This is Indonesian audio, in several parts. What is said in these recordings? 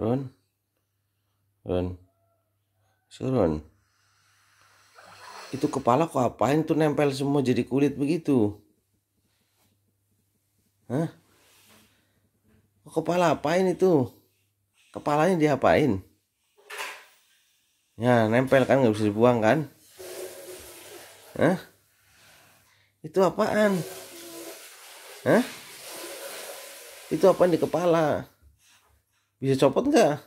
Ron. Ron. Surun. Itu kepala kok apain tuh nempel semua jadi kulit begitu? Hah? Kepala apain itu? Kepalanya diapain? Ya, nempel kan nggak bisa dibuang kan? Hah? Itu apaan? Hah? Itu apa di kepala? Bisa copot nggak?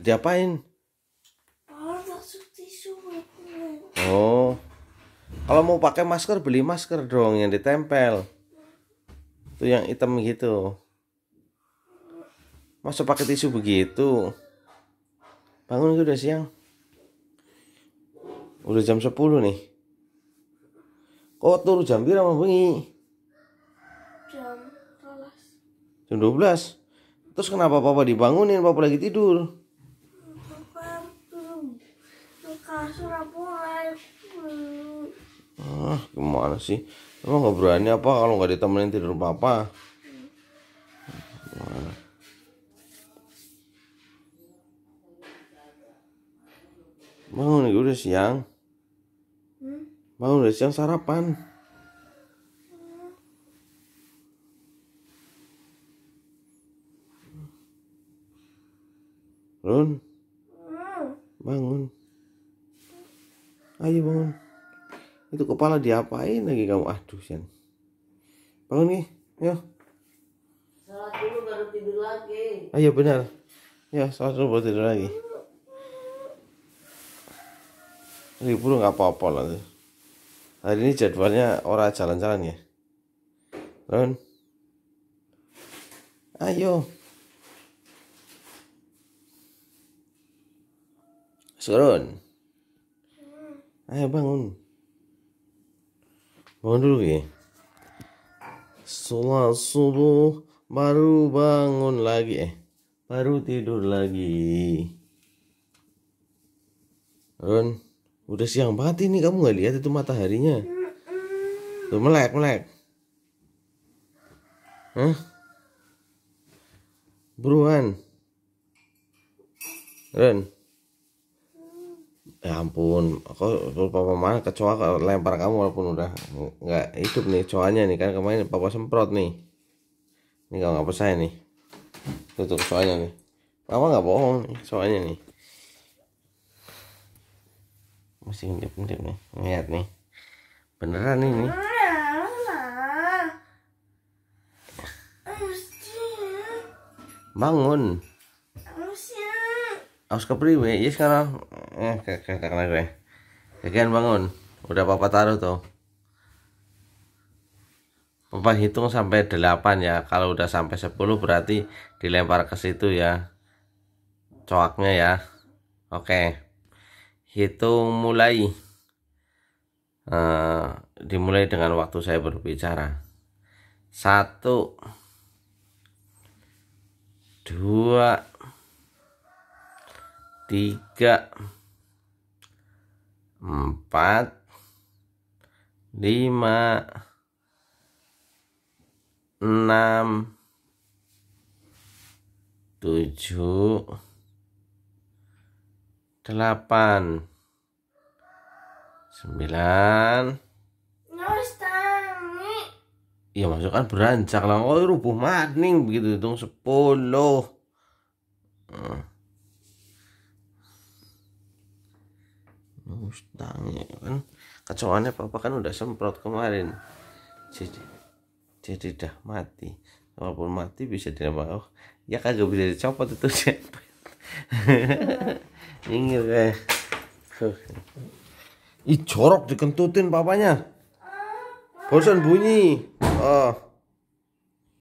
Diapain? Oh. Kalau mau pakai masker beli masker dong yang ditempel. Itu yang hitam gitu. Masuk pakai tisu begitu. Bangun itu udah siang. Udah jam 10 nih. Kok turun jam berapa bengi? jam 12 terus kenapa papa dibangunin papa lagi tidur kasur ah gimana sih emang nggak berani apa kalau nggak ditemenin tidur papa bangun udah siang hmm? bangun udah siang sarapan Run. Hmm. Bangun. Ayo bangun. Itu kepala diapain lagi kamu? Aduh, Sian. Bangun nih. yuk. Salat dulu baru tidur lagi. Ayo benar. Ya, salat dulu baru tidur lagi. Libur nggak apa-apa lah. Hari ini jadwalnya ora jalan-jalan ya. Run. Ayo. Surun. Hmm. Ayo bangun. Bangun dulu ya. Setelah subuh baru bangun lagi eh. Baru tidur lagi. Run, udah siang banget ini kamu nggak lihat itu mataharinya. Tuh melek melek. Hah? Buruan. Run ya ampun aku lupa pemain kecoa lempar kamu walaupun udah nggak hidup nih coanya nih kan kemarin papa semprot nih ini kalau nggak percaya nih tutup soalnya nih papa nggak bohong nih soalnya nih masih ngintip ngintip nih lihat nih beneran ini bangun harus priwe ya sekarang eh karena gue kalian bangun udah papa taruh tuh papa hitung sampai 8 ya kalau udah sampai 10 berarti dilempar ke situ ya coaknya ya oke hitung mulai uh, dimulai dengan waktu saya berbicara satu dua tiga, empat, lima, enam, tujuh, delapan, sembilan. ya masuk kan beranjak lah. Oh rubuh maning begitu hitung sepuluh. Hmm. Mustangnya kan kecoanya papa kan udah semprot kemarin jadi jadi dah mati walaupun mati bisa diambil oh, ya kagak bisa dicopot itu siapa ini kayak Ih corok dikentutin papanya bosan bunyi oh